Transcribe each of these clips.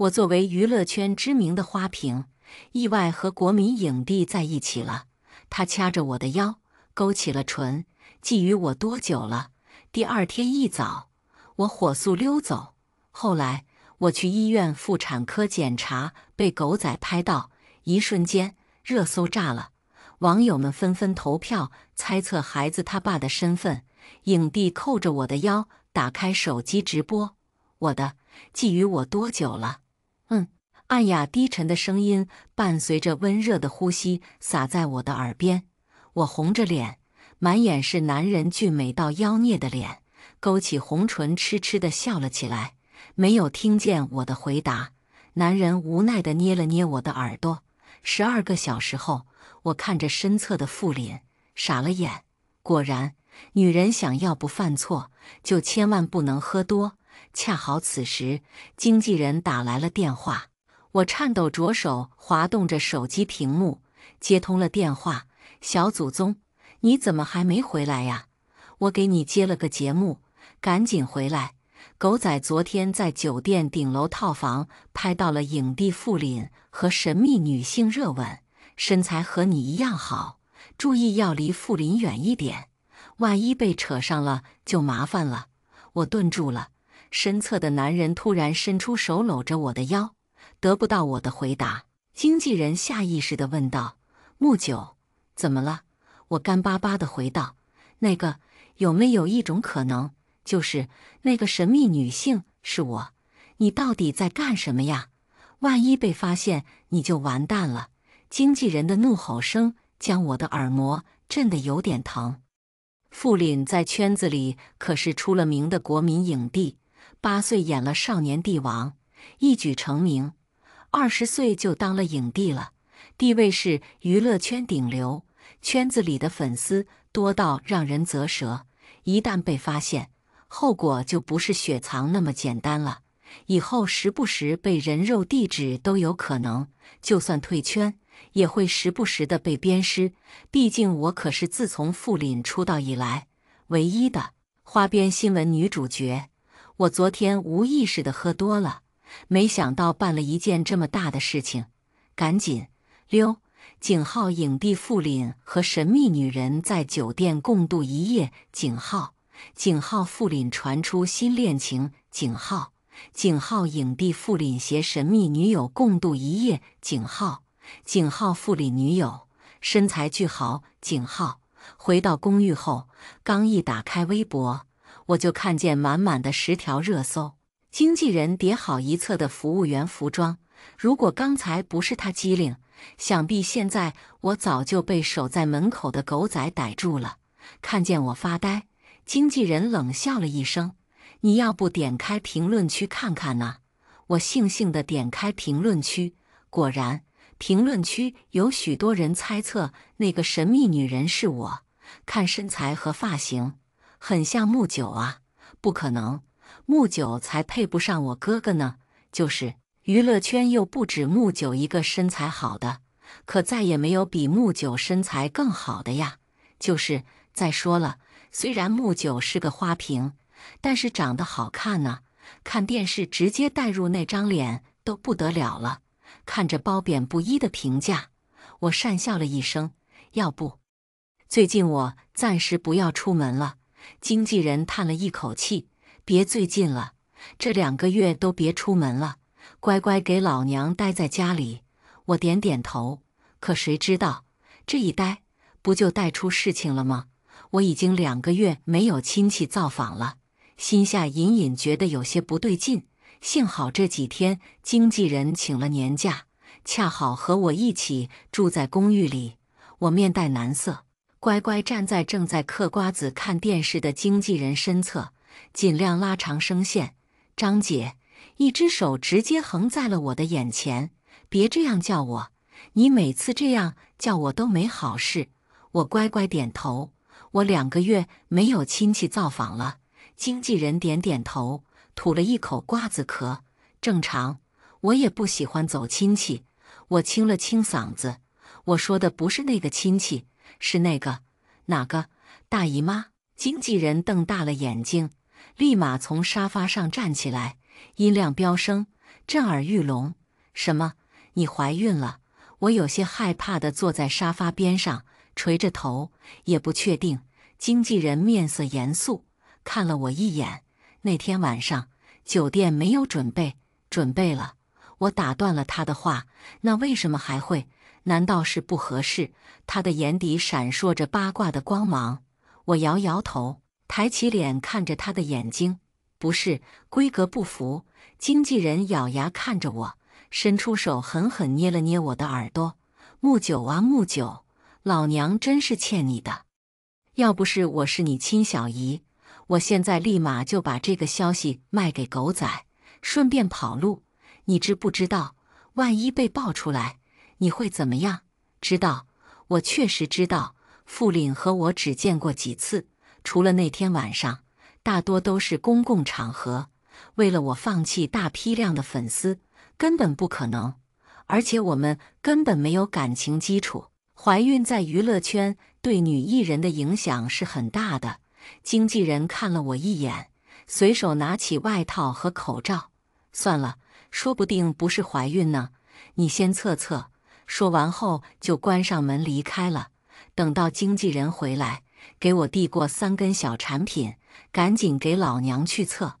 我作为娱乐圈知名的花瓶，意外和国民影帝在一起了。他掐着我的腰，勾起了唇，觊觎我多久了？第二天一早，我火速溜走。后来我去医院妇产科检查，被狗仔拍到，一瞬间热搜炸了。网友们纷纷投票猜测孩子他爸的身份。影帝扣着我的腰，打开手机直播。我的，觊觎我多久了？暗哑低沉的声音伴随着温热的呼吸洒在我的耳边，我红着脸，满眼是男人俊美到妖孽的脸，勾起红唇，痴痴地笑了起来。没有听见我的回答，男人无奈地捏了捏我的耳朵。十二个小时后，我看着身侧的傅林，傻了眼。果然，女人想要不犯错，就千万不能喝多。恰好此时，经纪人打来了电话。我颤抖着手滑动着手机屏幕，接通了电话：“小祖宗，你怎么还没回来呀？我给你接了个节目，赶紧回来！狗仔昨天在酒店顶楼套房拍到了影帝傅林和神秘女性热吻，身材和你一样好。注意要离傅林远一点，万一被扯上了就麻烦了。”我顿住了，身侧的男人突然伸出手搂着我的腰。得不到我的回答，经纪人下意识地问道：“木九，怎么了？”我干巴巴地回道：“那个，有没有一种可能，就是那个神秘女性是我？你到底在干什么呀？万一被发现，你就完蛋了！”经纪人的怒吼声将我的耳膜震得有点疼。傅林在圈子里可是出了名的国民影帝，八岁演了少年帝王，一举成名。二十岁就当了影帝了，地位是娱乐圈顶流，圈子里的粉丝多到让人啧舌。一旦被发现，后果就不是雪藏那么简单了。以后时不时被人肉地址都有可能，就算退圈，也会时不时的被鞭尸。毕竟我可是自从傅林出道以来唯一的花边新闻女主角。我昨天无意识的喝多了。没想到办了一件这么大的事情，赶紧溜！景浩影帝傅凛和神秘女人在酒店共度一夜。景浩景浩傅临传出新恋情。景浩景浩影帝傅凛携神秘女友共度一夜。景浩景浩傅凛女友身材巨好。景浩回到公寓后，刚一打开微博，我就看见满满的十条热搜。经纪人叠好一侧的服务员服装。如果刚才不是他机灵，想必现在我早就被守在门口的狗仔逮住了。看见我发呆，经纪人冷笑了一声：“你要不点开评论区看看呢？”我悻悻地点开评论区，果然，评论区有许多人猜测那个神秘女人是我，看身材和发型，很像木九啊，不可能。木九才配不上我哥哥呢，就是娱乐圈又不止木九一个身材好的，可再也没有比木九身材更好的呀。就是再说了，虽然木九是个花瓶，但是长得好看呢，看电视直接带入那张脸都不得了了。看着褒贬不一的评价，我讪笑了一声。要不，最近我暂时不要出门了。经纪人叹了一口气。别最近了，这两个月都别出门了，乖乖给老娘待在家里。我点点头，可谁知道这一待，不就带出事情了吗？我已经两个月没有亲戚造访了，心下隐隐觉得有些不对劲。幸好这几天经纪人请了年假，恰好和我一起住在公寓里。我面带难色，乖乖站在正在嗑瓜子看电视的经纪人身侧。尽量拉长声线，张姐，一只手直接横在了我的眼前。别这样叫我，你每次这样叫我都没好事。我乖乖点头。我两个月没有亲戚造访了。经纪人点点头，吐了一口瓜子壳。正常，我也不喜欢走亲戚。我清了清嗓子，我说的不是那个亲戚，是那个哪个大姨妈。经纪人瞪大了眼睛。立马从沙发上站起来，音量飙升，震耳欲聋。什么？你怀孕了？我有些害怕地坐在沙发边上，垂着头，也不确定。经纪人面色严肃，看了我一眼。那天晚上酒店没有准备，准备了。我打断了他的话。那为什么还会？难道是不合适？他的眼底闪烁着八卦的光芒。我摇摇头。抬起脸看着他的眼睛，不是规格不符。经纪人咬牙看着我，伸出手狠狠捏了捏我的耳朵。木九啊，木九，老娘真是欠你的。要不是我是你亲小姨，我现在立马就把这个消息卖给狗仔，顺便跑路。你知不知道？万一被爆出来，你会怎么样？知道，我确实知道。傅领和我只见过几次。除了那天晚上，大多都是公共场合。为了我放弃大批量的粉丝，根本不可能。而且我们根本没有感情基础。怀孕在娱乐圈对女艺人的影响是很大的。经纪人看了我一眼，随手拿起外套和口罩，算了，说不定不是怀孕呢。你先测测。说完后就关上门离开了。等到经纪人回来。给我递过三根小产品，赶紧给老娘去测。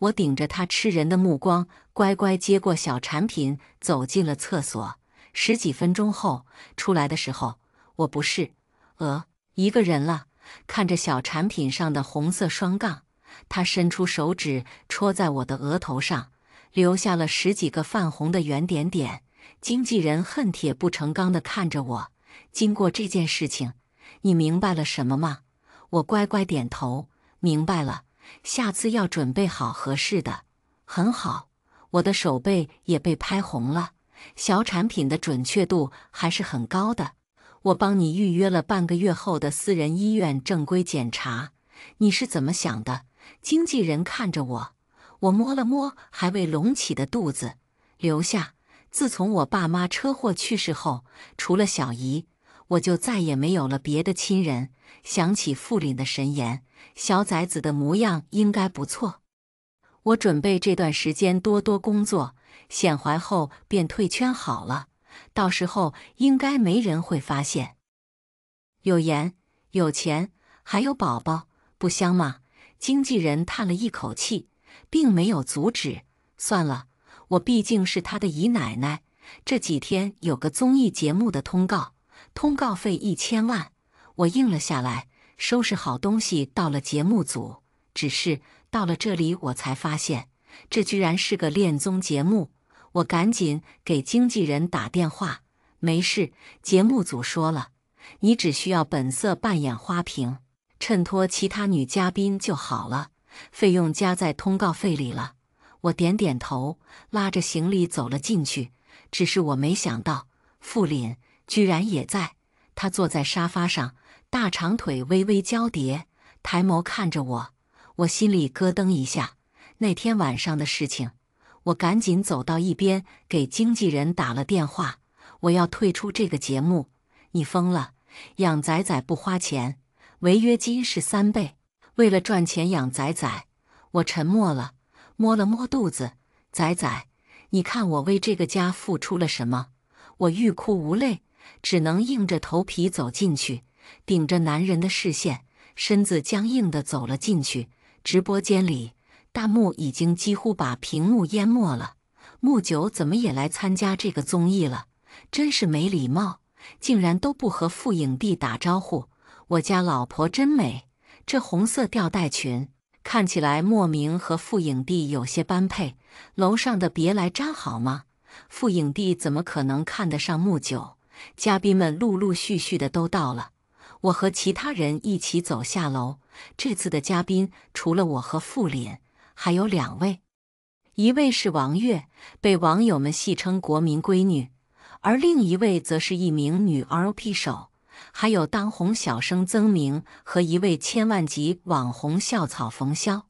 我顶着他吃人的目光，乖乖接过小产品，走进了厕所。十几分钟后出来的时候，我不是呃一个人了。看着小产品上的红色双杠，他伸出手指戳在我的额头上，留下了十几个泛红的圆点点。经纪人恨铁不成钢地看着我。经过这件事情。你明白了什么吗？我乖乖点头，明白了。下次要准备好合适的，很好。我的手背也被拍红了。小产品的准确度还是很高的。我帮你预约了半个月后的私人医院正规检查。你是怎么想的？经纪人看着我，我摸了摸还未隆起的肚子，留下。自从我爸妈车祸去世后，除了小姨。我就再也没有了别的亲人。想起傅林的神言，小崽子的模样应该不错。我准备这段时间多多工作，显怀后便退圈好了。到时候应该没人会发现。有颜、有钱，还有宝宝，不香吗？经纪人叹了一口气，并没有阻止。算了，我毕竟是他的姨奶奶。这几天有个综艺节目的通告。通告费一千万，我应了下来。收拾好东西，到了节目组。只是到了这里，我才发现这居然是个恋综节目。我赶紧给经纪人打电话，没事。节目组说了，你只需要本色扮演花瓶，衬托其他女嘉宾就好了，费用加在通告费里了。我点点头，拉着行李走了进去。只是我没想到，傅林。居然也在，他坐在沙发上，大长腿微微交叠，抬眸看着我，我心里咯噔一下。那天晚上的事情，我赶紧走到一边，给经纪人打了电话，我要退出这个节目。你疯了？养仔仔不花钱，违约金是三倍。为了赚钱养仔仔，我沉默了，摸了摸肚子，仔仔，你看我为这个家付出了什么？我欲哭无泪。只能硬着头皮走进去，顶着男人的视线，身子僵硬地走了进去。直播间里，弹幕已经几乎把屏幕淹没了。木九怎么也来参加这个综艺了？真是没礼貌，竟然都不和傅影帝打招呼。我家老婆真美，这红色吊带裙看起来莫名和傅影帝有些般配。楼上的别来沾好吗？傅影帝怎么可能看得上木九？嘉宾们陆陆续续的都到了，我和其他人一起走下楼。这次的嘉宾除了我和傅林，还有两位，一位是王月，被网友们戏称“国民闺女”，而另一位则是一名女 L P 手，还有当红小生曾明和一位千万级网红校草冯潇。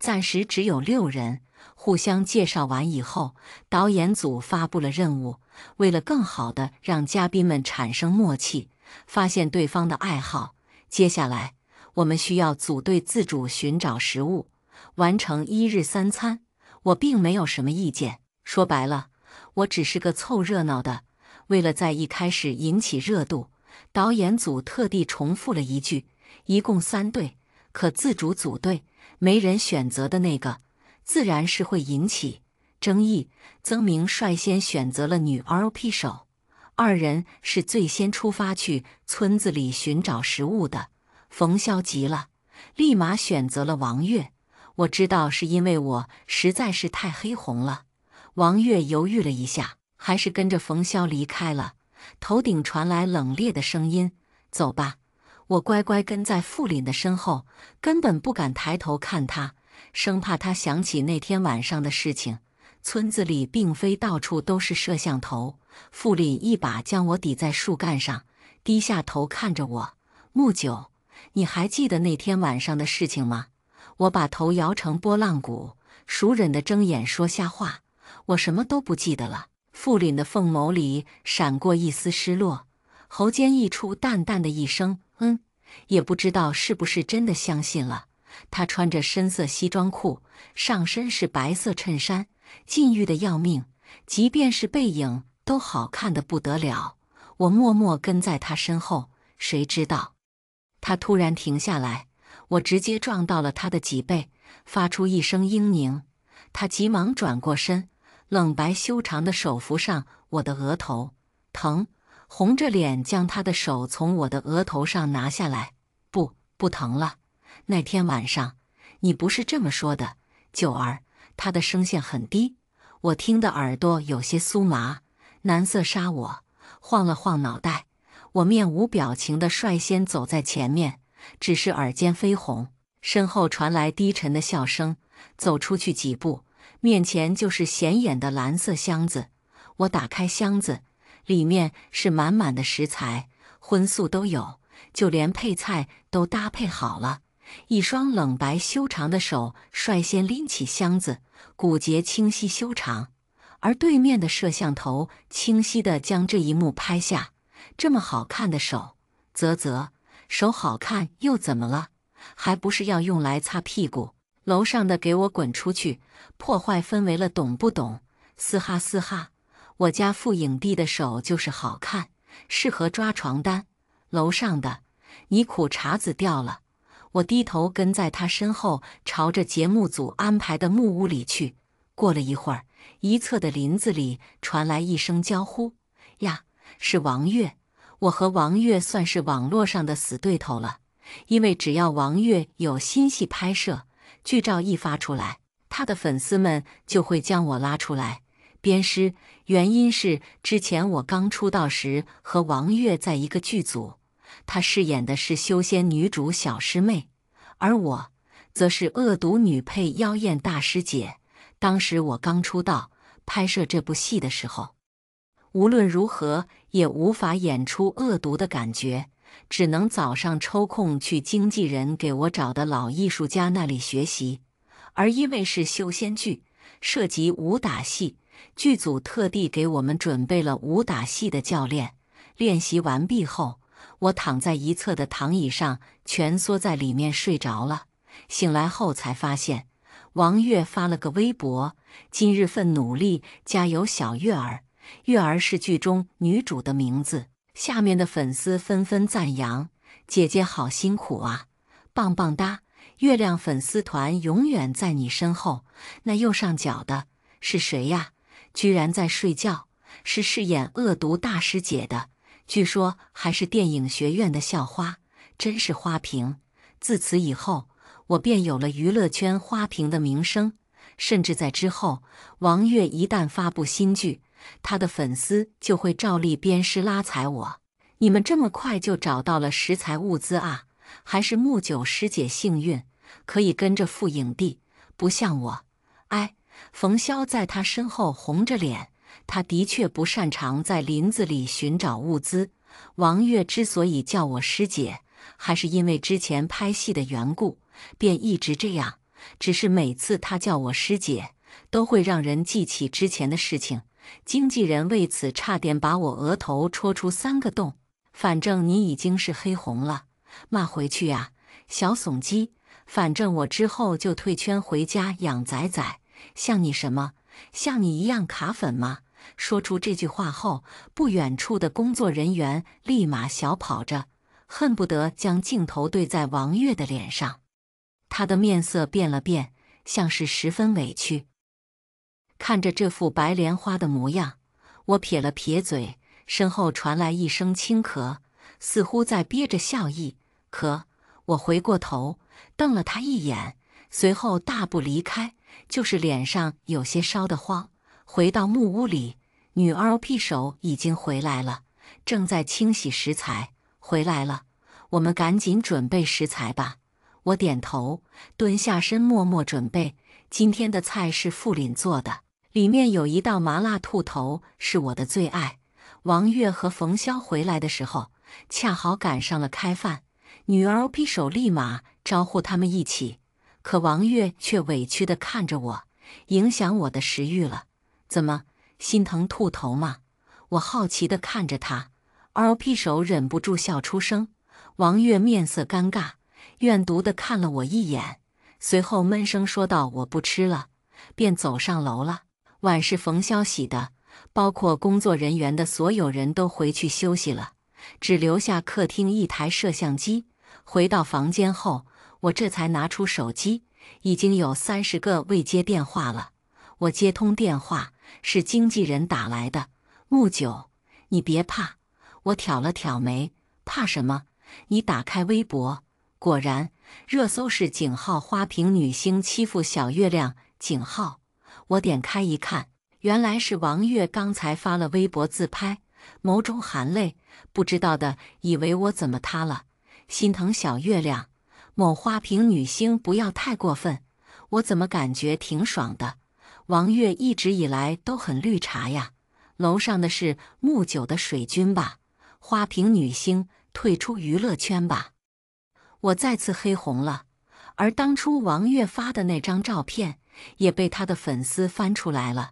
暂时只有六人，互相介绍完以后，导演组发布了任务。为了更好地让嘉宾们产生默契，发现对方的爱好，接下来我们需要组队自主寻找食物，完成一日三餐。我并没有什么意见，说白了，我只是个凑热闹的。为了在一开始引起热度，导演组特地重复了一句：“一共三队，可自主组队。”没人选择的那个，自然是会引起。争议，曾明率先选择了女 R O P 手，二人是最先出发去村子里寻找食物的。冯潇急了，立马选择了王月。我知道是因为我实在是太黑红了。王月犹豫了一下，还是跟着冯潇离开了。头顶传来冷冽的声音：“走吧。”我乖乖跟在傅林的身后，根本不敢抬头看他，生怕他想起那天晚上的事情。村子里并非到处都是摄像头。傅林一把将我抵在树干上，低下头看着我：“木九，你还记得那天晚上的事情吗？”我把头摇成拨浪鼓，熟忍的睁眼说瞎话：“我什么都不记得了。”傅林的凤眸里闪过一丝失落，喉间溢出淡淡的一声“嗯”，也不知道是不是真的相信了。他穿着深色西装裤，上身是白色衬衫。禁欲的要命，即便是背影都好看的不得了。我默默跟在他身后，谁知道他突然停下来，我直接撞到了他的脊背，发出一声嘤咛。他急忙转过身，冷白修长的手扶上我的额头，疼，红着脸将他的手从我的额头上拿下来，不，不疼了。那天晚上，你不是这么说的，九儿。他的声线很低，我听得耳朵有些酥麻。男色杀我晃了晃脑袋，我面无表情的率先走在前面，只是耳尖绯红。身后传来低沉的笑声。走出去几步，面前就是显眼的蓝色箱子。我打开箱子，里面是满满的食材，荤素都有，就连配菜都搭配好了。一双冷白修长的手率先拎起箱子，骨节清晰修长，而对面的摄像头清晰的将这一幕拍下。这么好看的手，啧啧，手好看又怎么了？还不是要用来擦屁股？楼上的，给我滚出去！破坏氛围了，懂不懂？嘶哈嘶哈，我家副影帝的手就是好看，适合抓床单。楼上的，你苦茶籽掉了。我低头跟在他身后，朝着节目组安排的木屋里去。过了一会儿，一侧的林子里传来一声娇呼：“呀，是王悦！”我和王悦算是网络上的死对头了，因为只要王悦有新戏拍摄，剧照一发出来，他的粉丝们就会将我拉出来鞭尸。原因是之前我刚出道时和王悦在一个剧组。她饰演的是修仙女主小师妹，而我则是恶毒女配妖艳大师姐。当时我刚出道，拍摄这部戏的时候，无论如何也无法演出恶毒的感觉，只能早上抽空去经纪人给我找的老艺术家那里学习。而因为是修仙剧，涉及武打戏，剧组特地给我们准备了武打戏的教练。练习完毕后。我躺在一侧的躺椅上，蜷缩在里面睡着了。醒来后才发现，王月发了个微博：“今日份努力，加油，小月儿。”月儿是剧中女主的名字。下面的粉丝纷纷赞扬：“姐姐好辛苦啊，棒棒哒！”月亮粉丝团永远在你身后。那右上角的是谁呀？居然在睡觉，是饰演恶毒大师姐的。据说还是电影学院的校花，真是花瓶。自此以后，我便有了娱乐圈花瓶的名声。甚至在之后，王玥一旦发布新剧，他的粉丝就会照例鞭尸拉踩我。你们这么快就找到了食材物资啊？还是木九师姐幸运，可以跟着副影帝，不像我。哎，冯潇在他身后红着脸。他的确不擅长在林子里寻找物资。王月之所以叫我师姐，还是因为之前拍戏的缘故，便一直这样。只是每次他叫我师姐，都会让人记起之前的事情。经纪人为此差点把我额头戳出三个洞。反正你已经是黑红了，骂回去呀，小怂鸡！反正我之后就退圈回家养仔仔，像你什么？像你一样卡粉吗？说出这句话后，不远处的工作人员立马小跑着，恨不得将镜头对在王月的脸上。他的面色变了变，像是十分委屈。看着这副白莲花的模样，我撇了撇嘴。身后传来一声轻咳，似乎在憋着笑意。咳！我回过头，瞪了他一眼，随后大步离开，就是脸上有些烧得慌。回到木屋里。女 R O P 手已经回来了，正在清洗食材。回来了，我们赶紧准备食材吧。我点头，蹲下身，默默准备今天的菜是傅林做的，里面有一道麻辣兔头是我的最爱。王月和冯潇回来的时候，恰好赶上了开饭，女 R O P 手立马招呼他们一起。可王月却委屈地看着我，影响我的食欲了？怎么？心疼兔头吗？我好奇的看着他，LP 手忍不住笑出声。王月面色尴尬，怨毒的看了我一眼，随后闷声说道：“我不吃了。”便走上楼了。晚是冯潇洗的，包括工作人员的所有人都回去休息了，只留下客厅一台摄像机。回到房间后，我这才拿出手机，已经有三十个未接电话了。我接通电话。是经纪人打来的，木九，你别怕。我挑了挑眉，怕什么？你打开微博，果然热搜是“井号花瓶女星欺负小月亮井号”。我点开一看，原来是王月刚才发了微博自拍，眸中含泪，不知道的以为我怎么她了，心疼小月亮。某花瓶女星不要太过分，我怎么感觉挺爽的？王悦一直以来都很绿茶呀，楼上的是木九的水军吧？花瓶女星退出娱乐圈吧！我再次黑红了，而当初王月发的那张照片也被她的粉丝翻出来了。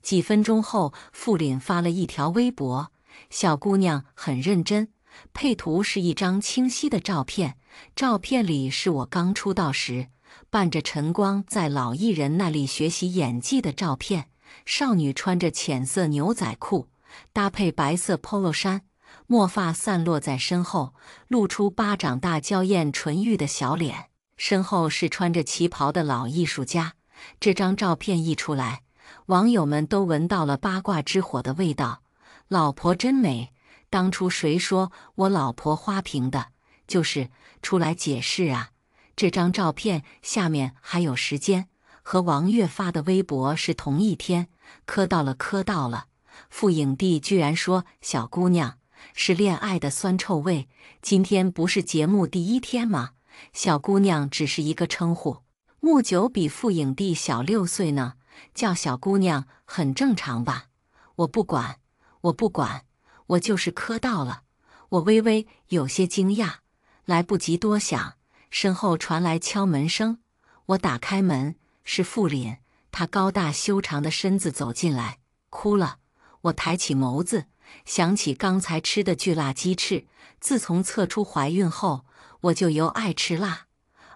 几分钟后，傅琳发了一条微博：“小姑娘很认真，配图是一张清晰的照片，照片里是我刚出道时。”伴着晨光，在老艺人那里学习演技的照片，少女穿着浅色牛仔裤，搭配白色 POLO 衫，墨发散落在身后，露出巴掌大娇艳纯欲的小脸。身后是穿着旗袍的老艺术家。这张照片一出来，网友们都闻到了八卦之火的味道。老婆真美，当初谁说我老婆花瓶的，就是出来解释啊。这张照片下面还有时间，和王玥发的微博是同一天。磕到了，磕到了！傅影帝居然说：“小姑娘是恋爱的酸臭味。”今天不是节目第一天吗？小姑娘只是一个称呼。木九比傅影帝小六岁呢，叫小姑娘很正常吧？我不管，我不管，我就是磕到了。我微微有些惊讶，来不及多想。身后传来敲门声，我打开门，是傅临。他高大修长的身子走进来，哭了。我抬起眸子，想起刚才吃的巨辣鸡翅。自从测出怀孕后，我就由爱吃辣，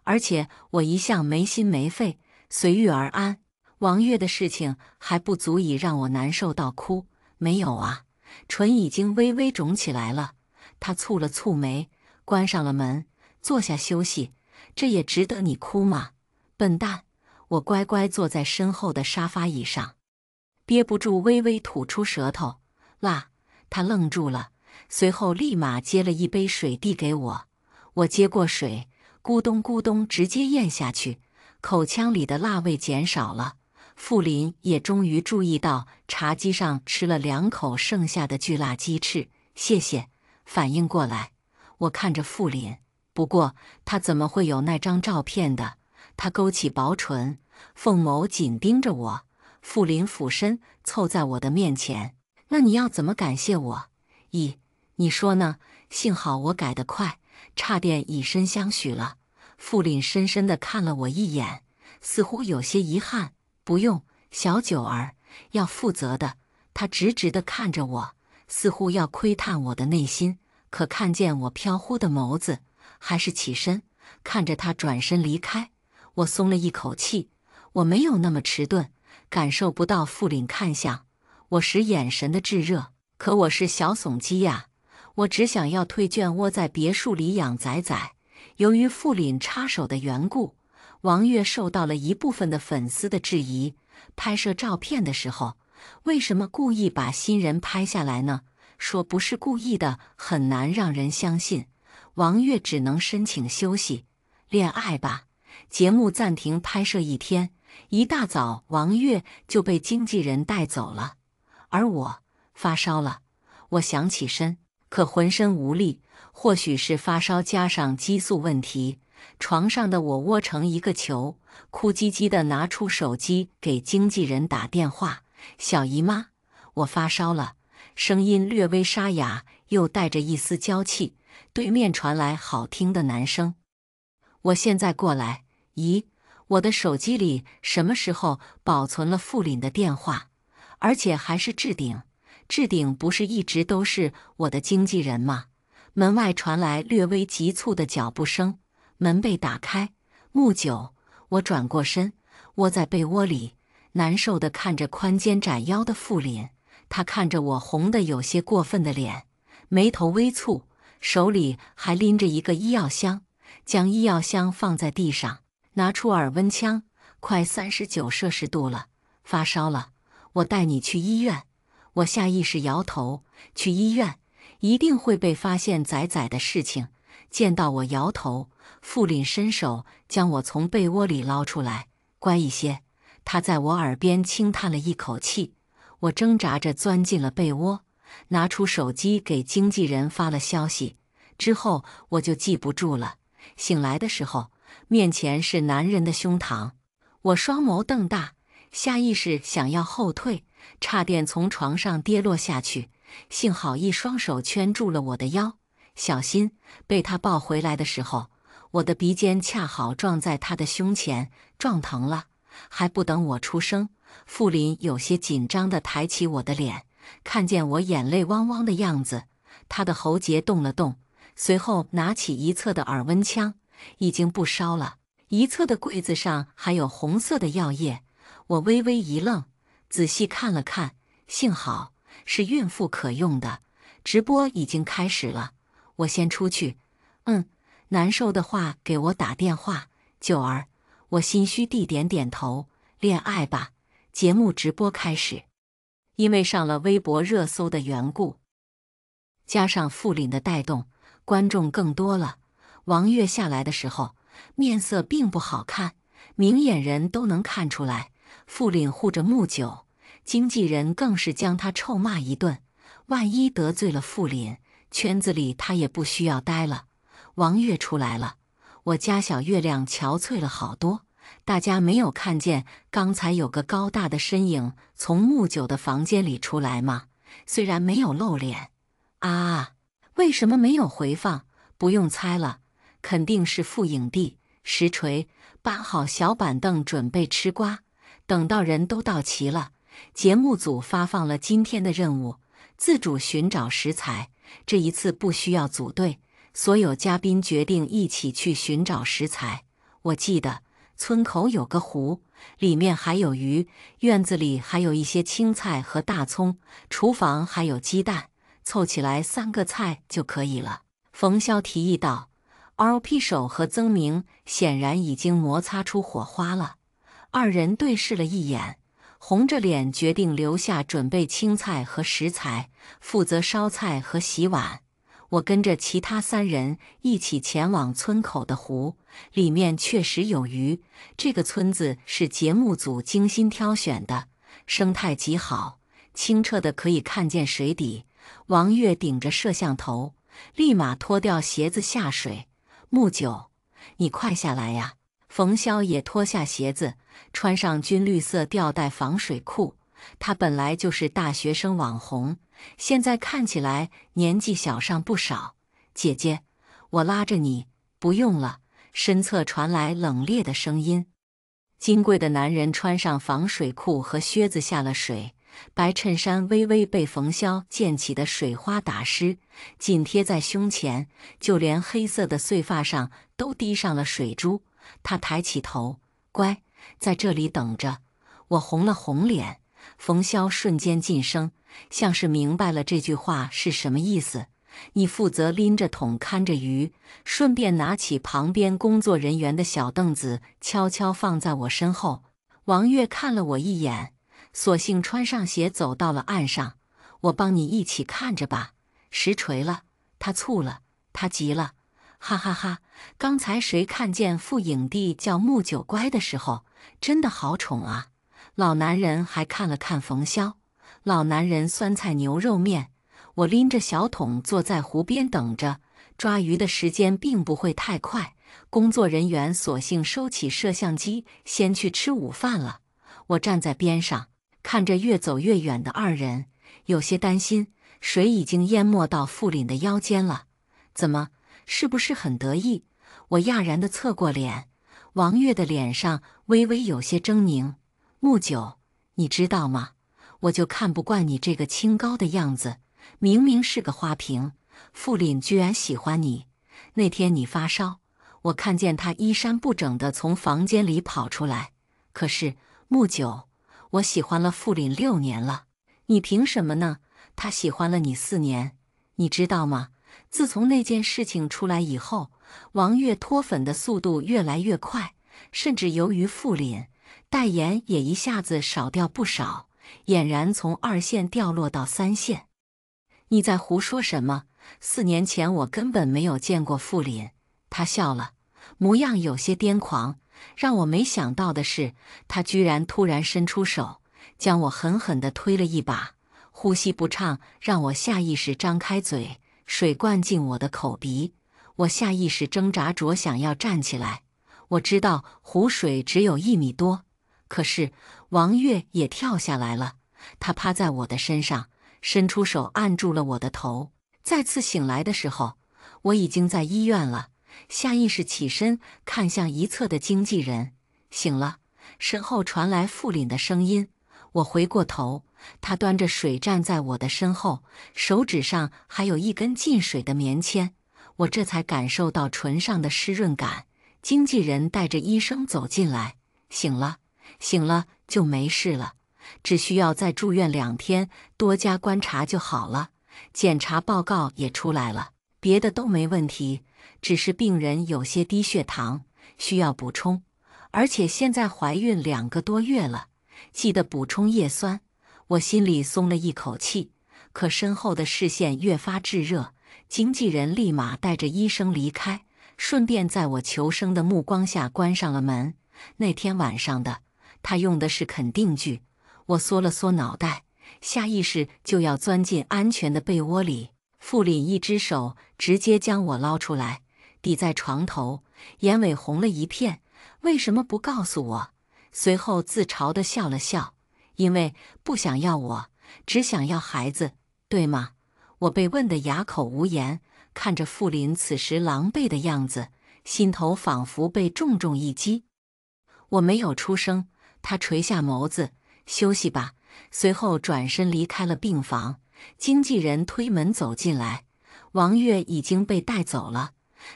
而且我一向没心没肺，随遇而安。王月的事情还不足以让我难受到哭，没有啊，唇已经微微肿起来了。他蹙了蹙眉，关上了门。坐下休息，这也值得你哭吗，笨蛋！我乖乖坐在身后的沙发椅上，憋不住微微吐出舌头，辣！他愣住了，随后立马接了一杯水递给我。我接过水，咕咚咕咚直接咽下去，口腔里的辣味减少了。傅林也终于注意到茶几上吃了两口剩下的巨辣鸡翅，谢谢。反应过来，我看着傅林。不过他怎么会有那张照片的？他勾起薄唇，凤眸紧盯着我。傅林俯身凑在我的面前：“那你要怎么感谢我？咦，你说呢？幸好我改得快，差点以身相许了。”傅林深深的看了我一眼，似乎有些遗憾。不用，小九儿要负责的。他直直的看着我，似乎要窥探我的内心，可看见我飘忽的眸子。还是起身看着他转身离开，我松了一口气。我没有那么迟钝，感受不到傅凛看向我时眼神的炙热。可我是小怂鸡呀，我只想要退圈，窝在别墅里养仔仔。由于傅凛插手的缘故，王月受到了一部分的粉丝的质疑。拍摄照片的时候，为什么故意把新人拍下来呢？说不是故意的，很难让人相信。王悦只能申请休息，恋爱吧。节目暂停拍摄一天。一大早，王悦就被经纪人带走了。而我发烧了，我想起身，可浑身无力。或许是发烧加上激素问题，床上的我窝成一个球，哭唧唧的拿出手机给经纪人打电话：“小姨妈，我发烧了。”声音略微沙哑，又带着一丝娇气。对面传来好听的男声，我现在过来。咦，我的手机里什么时候保存了傅林的电话，而且还是置顶？置顶不是一直都是我的经纪人吗？门外传来略微急促的脚步声，门被打开。木九，我转过身，窝在被窝里，难受的看着宽肩窄腰的傅林。他看着我红的有些过分的脸，眉头微蹙。手里还拎着一个医药箱，将医药箱放在地上，拿出耳温枪，快三十九摄氏度了，发烧了，我带你去医院。我下意识摇头，去医院一定会被发现仔仔的事情。见到我摇头，傅林伸手将我从被窝里捞出来，乖一些。他在我耳边轻叹了一口气，我挣扎着钻进了被窝。拿出手机给经纪人发了消息之后，我就记不住了。醒来的时候，面前是男人的胸膛，我双眸瞪大，下意识想要后退，差点从床上跌落下去。幸好一双手圈住了我的腰，小心被他抱回来的时候，我的鼻尖恰好撞在他的胸前，撞疼了。还不等我出声，傅林有些紧张地抬起我的脸。看见我眼泪汪汪的样子，他的喉结动了动，随后拿起一侧的耳温枪，已经不烧了。一侧的柜子上还有红色的药液，我微微一愣，仔细看了看，幸好是孕妇可用的。直播已经开始了，我先出去。嗯，难受的话给我打电话。九儿，我心虚地点点头。恋爱吧，节目直播开始。因为上了微博热搜的缘故，加上傅林的带动，观众更多了。王月下来的时候，面色并不好看，明眼人都能看出来。傅林护着木九，经纪人更是将他臭骂一顿。万一得罪了傅林，圈子里他也不需要待了。王月出来了，我家小月亮憔悴了好多。大家没有看见刚才有个高大的身影从木九的房间里出来吗？虽然没有露脸啊，为什么没有回放？不用猜了，肯定是副影帝，实锤！搬好小板凳，准备吃瓜。等到人都到齐了，节目组发放了今天的任务，自主寻找食材。这一次不需要组队，所有嘉宾决定一起去寻找食材。我记得。村口有个湖，里面还有鱼。院子里还有一些青菜和大葱，厨房还有鸡蛋，凑起来三个菜就可以了。冯潇提议道。R P 手和曾明显然已经摩擦出火花了，二人对视了一眼，红着脸决定留下准备青菜和食材，负责烧菜和洗碗。我跟着其他三人一起前往村口的湖，里面确实有鱼。这个村子是节目组精心挑选的，生态极好，清澈的可以看见水底。王月顶着摄像头，立马脱掉鞋子下水。木九，你快下来呀！冯潇也脱下鞋子，穿上军绿色吊带防水裤。他本来就是大学生网红，现在看起来年纪小上不少。姐姐，我拉着你，不用了。身侧传来冷冽的声音。金贵的男人穿上防水裤和靴子下了水，白衬衫微微被冯潇溅起的水花打湿，紧贴在胸前，就连黑色的碎发上都滴上了水珠。他抬起头，乖，在这里等着。我红了红脸。冯潇瞬间晋升，像是明白了这句话是什么意思。你负责拎着桶看着鱼，顺便拿起旁边工作人员的小凳子，悄悄放在我身后。王月看了我一眼，索性穿上鞋走到了岸上。我帮你一起看着吧。实锤了，他醋了，他急了，哈哈哈！刚才谁看见副影帝叫木九乖的时候，真的好宠啊！老男人还看了看冯潇。老男人酸菜牛肉面。我拎着小桶坐在湖边等着抓鱼的时间，并不会太快。工作人员索性收起摄像机，先去吃午饭了。我站在边上，看着越走越远的二人，有些担心。水已经淹没到傅林的腰间了。怎么？是不是很得意？我讶然地侧过脸，王月的脸上微微有些狰狞。木九，你知道吗？我就看不惯你这个清高的样子，明明是个花瓶，傅凛居然喜欢你。那天你发烧，我看见他衣衫不整的从房间里跑出来。可是木九，我喜欢了傅凛六年了，你凭什么呢？他喜欢了你四年，你知道吗？自从那件事情出来以后，王月脱粉的速度越来越快，甚至由于傅凛，代言也一下子少掉不少，俨然从二线掉落到三线。你在胡说什么？四年前我根本没有见过傅林。他笑了，模样有些癫狂。让我没想到的是，他居然突然伸出手，将我狠狠地推了一把。呼吸不畅，让我下意识张开嘴，水灌进我的口鼻。我下意识挣扎着想要站起来。我知道湖水只有一米多。可是王月也跳下来了，他趴在我的身上，伸出手按住了我的头。再次醒来的时候，我已经在医院了。下意识起身看向一侧的经纪人，醒了。身后传来傅凛的声音。我回过头，他端着水站在我的身后，手指上还有一根浸水的棉签。我这才感受到唇上的湿润感。经纪人带着医生走进来，醒了。醒了就没事了，只需要再住院两天，多加观察就好了。检查报告也出来了，别的都没问题，只是病人有些低血糖，需要补充。而且现在怀孕两个多月了，记得补充叶酸。我心里松了一口气，可身后的视线越发炙热。经纪人立马带着医生离开，顺便在我求生的目光下关上了门。那天晚上的。他用的是肯定句，我缩了缩脑袋，下意识就要钻进安全的被窝里。傅林一只手直接将我捞出来，抵在床头，眼尾红了一片。为什么不告诉我？随后自嘲地笑了笑，因为不想要我，只想要孩子，对吗？我被问得哑口无言，看着傅林此时狼狈的样子，心头仿佛被重重一击。我没有出声。他垂下眸子，休息吧。随后转身离开了病房。经纪人推门走进来，王月已经被带走了。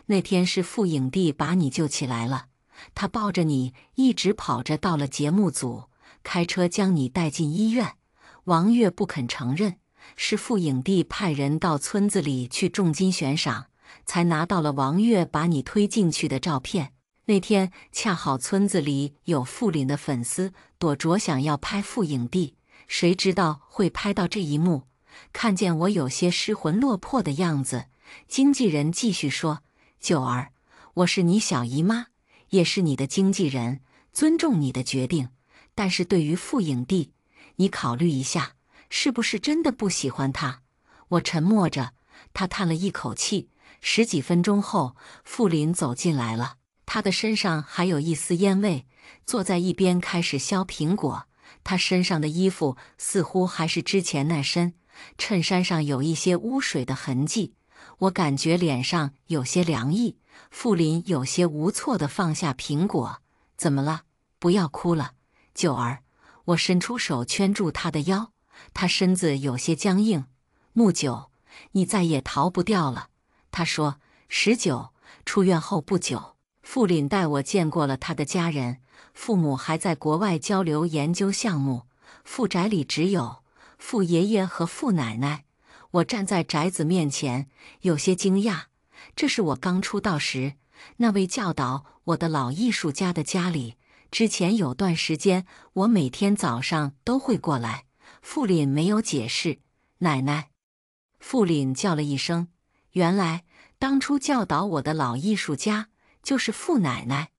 那天是傅影帝把你救起来了，他抱着你一直跑着到了节目组，开车将你带进医院。王月不肯承认，是傅影帝派人到村子里去重金悬赏，才拿到了王月把你推进去的照片。那天恰好村子里有傅林的粉丝，朵卓想要拍傅影帝，谁知道会拍到这一幕。看见我有些失魂落魄的样子，经纪人继续说：“九儿，我是你小姨妈，也是你的经纪人，尊重你的决定。但是对于傅影帝，你考虑一下，是不是真的不喜欢他？”我沉默着，他叹了一口气。十几分钟后，傅林走进来了。他的身上还有一丝烟味，坐在一边开始削苹果。他身上的衣服似乎还是之前那身，衬衫上有一些污水的痕迹。我感觉脸上有些凉意，傅林有些无措地放下苹果。怎么了？不要哭了，九儿。我伸出手圈住他的腰，他身子有些僵硬。木九，你再也逃不掉了。他说：“十九出院后不久。”傅林带我见过了他的家人，父母还在国外交流研究项目。傅宅里只有傅爷爷和傅奶奶。我站在宅子面前，有些惊讶，这是我刚出道时那位教导我的老艺术家的家里。之前有段时间，我每天早上都会过来。傅林没有解释，奶奶。傅林叫了一声，原来当初教导我的老艺术家。就是傅奶奶，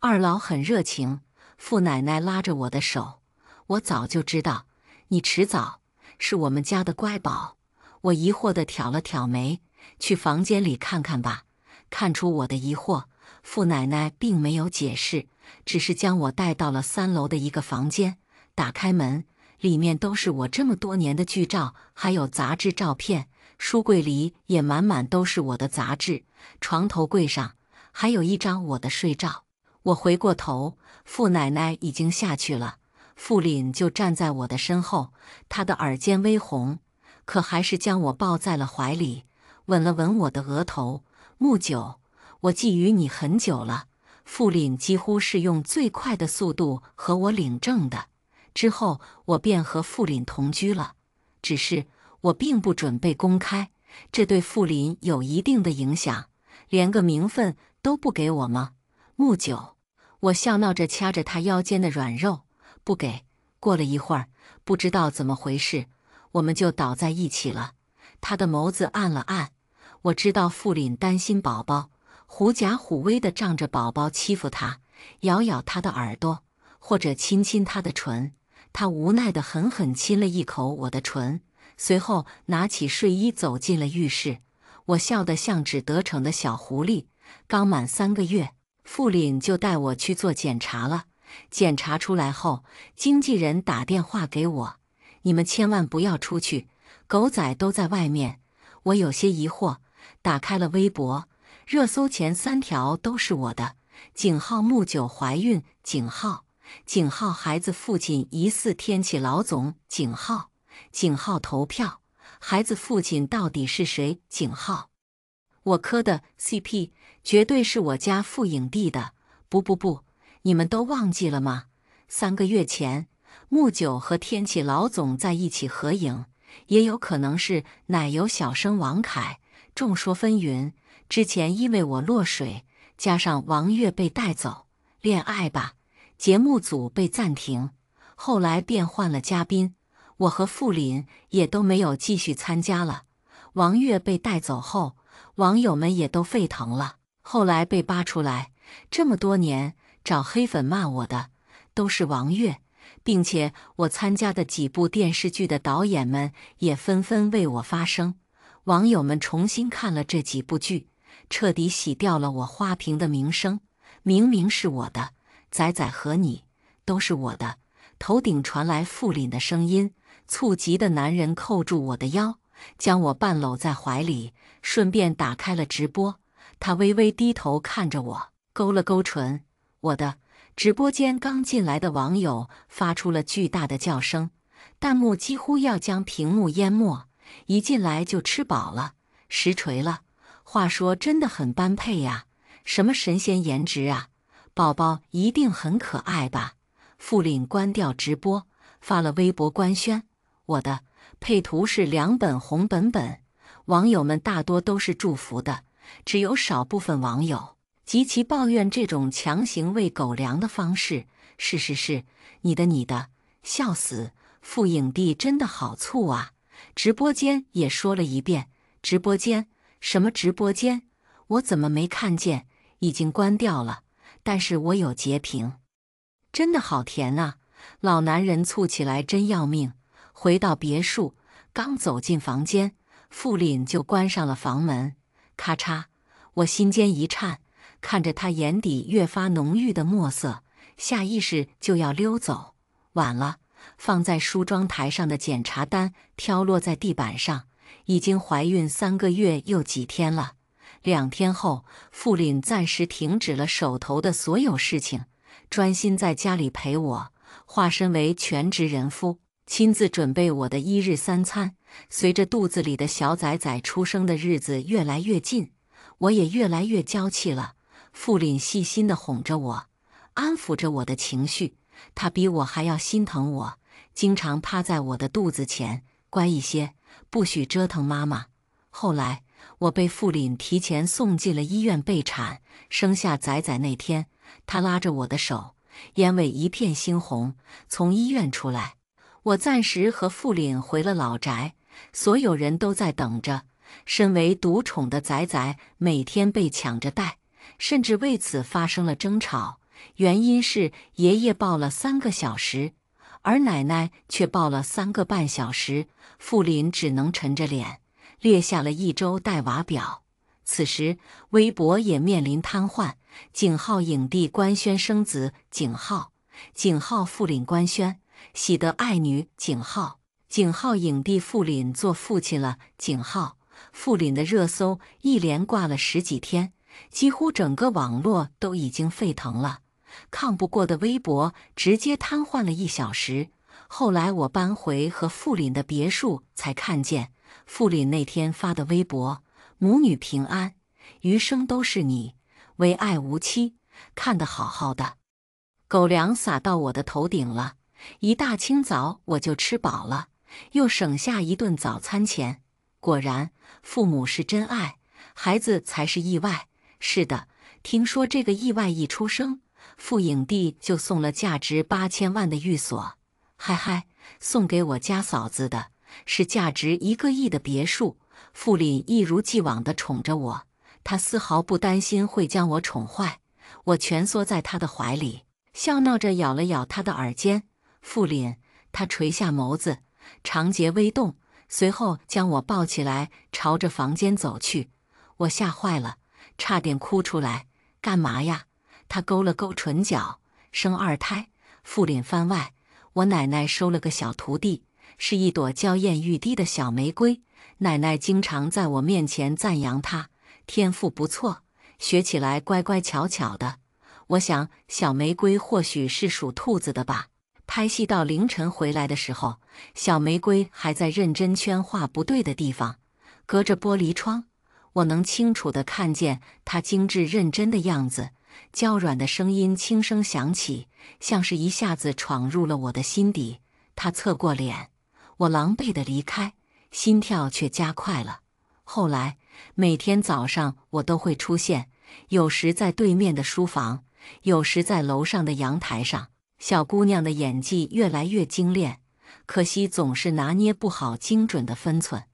二老很热情。傅奶奶拉着我的手，我早就知道，你迟早是我们家的乖宝。我疑惑地挑了挑眉，去房间里看看吧。看出我的疑惑，傅奶奶并没有解释，只是将我带到了三楼的一个房间。打开门，里面都是我这么多年的剧照，还有杂志照片。书柜里也满满都是我的杂志。床头柜上。还有一张我的睡照。我回过头，傅奶奶已经下去了，傅林就站在我的身后，他的耳尖微红，可还是将我抱在了怀里，吻了吻我的额头。木九，我觊觎你很久了。傅林几乎是用最快的速度和我领证的，之后我便和傅林同居了，只是我并不准备公开，这对傅林有一定的影响，连个名分。都不给我吗，木九？我笑闹着掐着他腰间的软肉，不给。过了一会儿，不知道怎么回事，我们就倒在一起了。他的眸子暗了暗，我知道傅临担心宝宝，狐假虎威的仗着宝宝欺负他，咬咬他的耳朵，或者亲亲他的唇。他无奈的狠狠亲了一口我的唇，随后拿起睡衣走进了浴室。我笑得像只得逞的小狐狸。刚满三个月，傅领就带我去做检查了。检查出来后，经纪人打电话给我：“你们千万不要出去，狗仔都在外面。”我有些疑惑，打开了微博，热搜前三条都是我的：“井号木九怀孕井号井号孩子父亲疑似天启老总井号井号投票孩子父亲到底是谁井号我磕的 CP。”绝对是我家傅影帝的！不不不，你们都忘记了吗？三个月前，木九和天启老总在一起合影，也有可能是奶油小生王凯。众说纷纭。之前因为我落水，加上王月被带走，《恋爱吧》节目组被暂停，后来便换了嘉宾。我和傅林也都没有继续参加了。王月被带走后，网友们也都沸腾了。后来被扒出来，这么多年找黑粉骂我的都是王月，并且我参加的几部电视剧的导演们也纷纷为我发声。网友们重新看了这几部剧，彻底洗掉了我花瓶的名声。明明是我的仔仔和你都是我的。头顶传来傅凛的声音，促急的男人扣住我的腰，将我半搂在怀里，顺便打开了直播。他微微低头看着我，勾了勾唇。我的直播间刚进来的网友发出了巨大的叫声，弹幕几乎要将屏幕淹没。一进来就吃饱了，实锤了。话说真的很般配呀，什么神仙颜值啊，宝宝一定很可爱吧？傅领关掉直播，发了微博官宣。我的配图是两本红本本，网友们大多都是祝福的。只有少部分网友极其抱怨这种强行喂狗粮的方式。是是是，你的你的，笑死！傅影帝真的好醋啊！直播间也说了一遍，直播间什么直播间？我怎么没看见？已经关掉了，但是我有截屏。真的好甜啊！老男人醋起来真要命。回到别墅，刚走进房间，傅凛就关上了房门。咔嚓，我心尖一颤，看着他眼底越发浓郁的墨色，下意识就要溜走，晚了，放在梳妆台上的检查单飘落在地板上，已经怀孕三个月又几天了。两天后，傅临暂时停止了手头的所有事情，专心在家里陪我，化身为全职人夫。亲自准备我的一日三餐。随着肚子里的小崽崽出生的日子越来越近，我也越来越娇气了。傅林细心地哄着我，安抚着我的情绪。他比我还要心疼我，经常趴在我的肚子前，乖一些，不许折腾妈妈。后来，我被傅林提前送进了医院备产。生下崽崽那天，他拉着我的手，眼尾一片猩红，从医院出来。我暂时和傅林回了老宅，所有人都在等着。身为独宠的仔仔，每天被抢着带，甚至为此发生了争吵。原因是爷爷抱了三个小时，而奶奶却抱了三个半小时，傅林只能沉着脸列下了一周带娃表。此时微博也面临瘫痪。景浩影帝官宣生子，景浩，景浩傅林官宣。喜得爱女，景浩，景浩影帝傅临做父亲了，景浩、傅林的热搜一连挂了十几天，几乎整个网络都已经沸腾了，抗不过的微博直接瘫痪了一小时。后来我搬回和傅林的别墅，才看见傅林那天发的微博：母女平安，余生都是你，唯爱无期。看得好好的，狗粮撒到我的头顶了。一大清早我就吃饱了，又省下一顿早餐钱。果然，父母是真爱，孩子才是意外。是的，听说这个意外一出生，傅影帝就送了价值八千万的寓所。嗨嗨，送给我家嫂子的是价值一个亿的别墅。傅凛一如既往地宠着我，他丝毫不担心会将我宠坏。我蜷缩在他的怀里，笑闹着咬了咬他的耳尖。傅林，他垂下眸子，长睫微动，随后将我抱起来，朝着房间走去。我吓坏了，差点哭出来。干嘛呀？他勾了勾唇角，生二胎。傅林番外，我奶奶收了个小徒弟，是一朵娇艳欲滴的小玫瑰。奶奶经常在我面前赞扬她，天赋不错，学起来乖乖巧巧的。我想，小玫瑰或许是属兔子的吧。拍戏到凌晨回来的时候，小玫瑰还在认真圈画不对的地方。隔着玻璃窗，我能清楚的看见她精致认真的样子，娇软的声音轻声响起，像是一下子闯入了我的心底。她侧过脸，我狼狈的离开，心跳却加快了。后来每天早上我都会出现，有时在对面的书房，有时在楼上的阳台上。小姑娘的演技越来越精炼，可惜总是拿捏不好精准的分寸。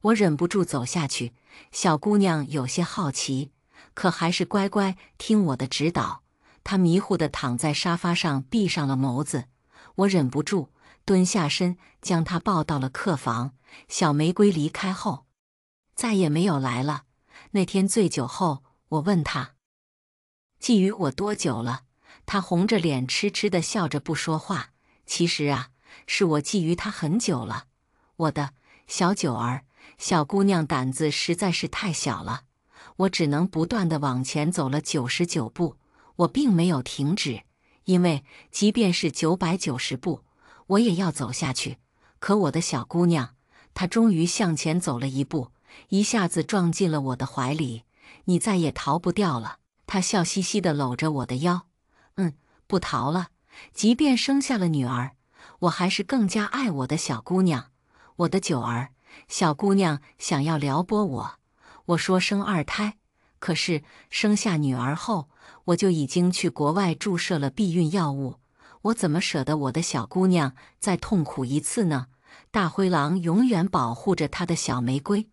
我忍不住走下去，小姑娘有些好奇，可还是乖乖听我的指导。她迷糊地躺在沙发上，闭上了眸子。我忍不住蹲下身，将她抱到了客房。小玫瑰离开后，再也没有来了。那天醉酒后，我问她：“觊觎我多久了？”他红着脸，痴痴的笑着，不说话。其实啊，是我觊觎他很久了。我的小九儿，小姑娘胆子实在是太小了，我只能不断的往前走了九十九步。我并没有停止，因为即便是九百九十步，我也要走下去。可我的小姑娘，她终于向前走了一步，一下子撞进了我的怀里。你再也逃不掉了。她笑嘻嘻的搂着我的腰。嗯，不逃了。即便生下了女儿，我还是更加爱我的小姑娘，我的九儿。小姑娘想要撩拨我，我说生二胎。可是生下女儿后，我就已经去国外注射了避孕药物。我怎么舍得我的小姑娘再痛苦一次呢？大灰狼永远保护着他的小玫瑰。